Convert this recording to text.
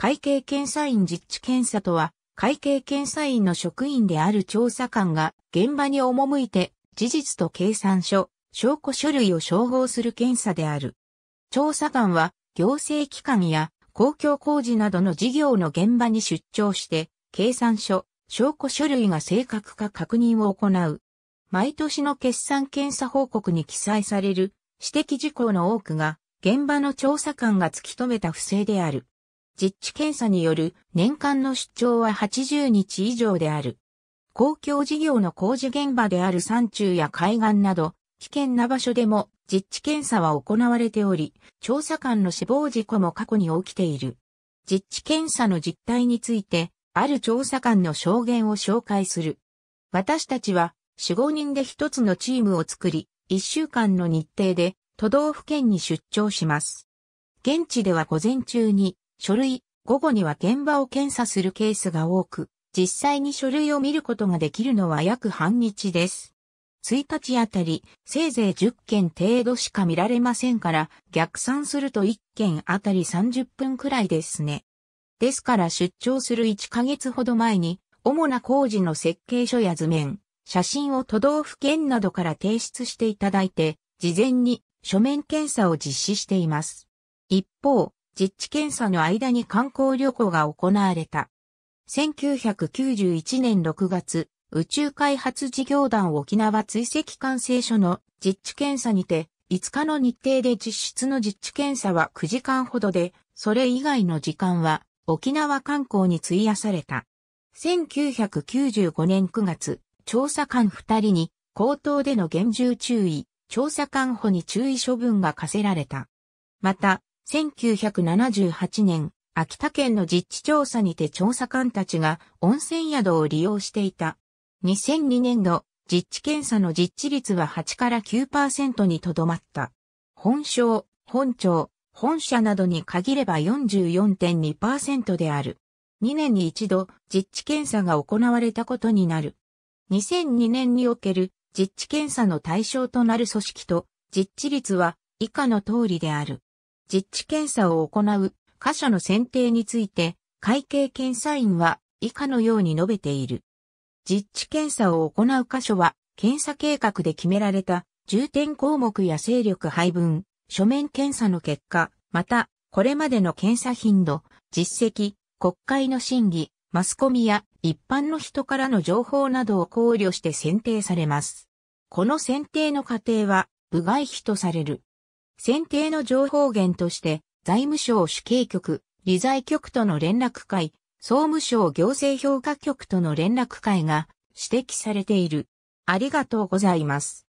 会計検査院実地検査とは、会計検査院の職員である調査官が現場に赴いて事実と計算書、証拠書類を照合する検査である。調査官は行政機関や公共工事などの事業の現場に出張して計算書、証拠書類が正確か確認を行う。毎年の決算検査報告に記載される指摘事項の多くが現場の調査官が突き止めた不正である。実地検査による年間の出張は80日以上である。公共事業の工事現場である山中や海岸など、危険な場所でも実地検査は行われており、調査官の死亡事故も過去に起きている。実地検査の実態について、ある調査官の証言を紹介する。私たちは、4、5人で一つのチームを作り、1週間の日程で、都道府県に出張します。現地では午前中に、書類、午後には現場を検査するケースが多く、実際に書類を見ることができるのは約半日です。1日あたり、せいぜい10件程度しか見られませんから、逆算すると1件あたり30分くらいですね。ですから出張する1ヶ月ほど前に、主な工事の設計書や図面、写真を都道府県などから提出していただいて、事前に書面検査を実施しています。一方、実地検査の間に観光旅行が行われた。1991年6月、宇宙開発事業団沖縄追跡管制所の実地検査にて、5日の日程で実質の実地検査は9時間ほどで、それ以外の時間は沖縄観光に費やされた。1995年9月、調査官2人に、口頭での厳重注意、調査官補に注意処分が課せられた。また、1978年、秋田県の実地調査にて調査官たちが温泉宿を利用していた。2002年度、実地検査の実地率は8から9%にとどまった。本省、本庁、本社などに限れば44.2%である。2年に一度、実地検査が行われたことになる。2002年における実地検査の対象となる組織と実地率は以下の通りである。実地検査を行う箇所の選定について、会計検査院は以下のように述べている。実地検査を行う箇所は、検査計画で決められた重点項目や勢力配分、書面検査の結果、また、これまでの検査頻度、実績、国会の審議、マスコミや一般の人からの情報などを考慮して選定されます。この選定の過程は部外費とされる。選定の情報源として、財務省主計局、理財局との連絡会、総務省行政評価局との連絡会が指摘されている。ありがとうございます。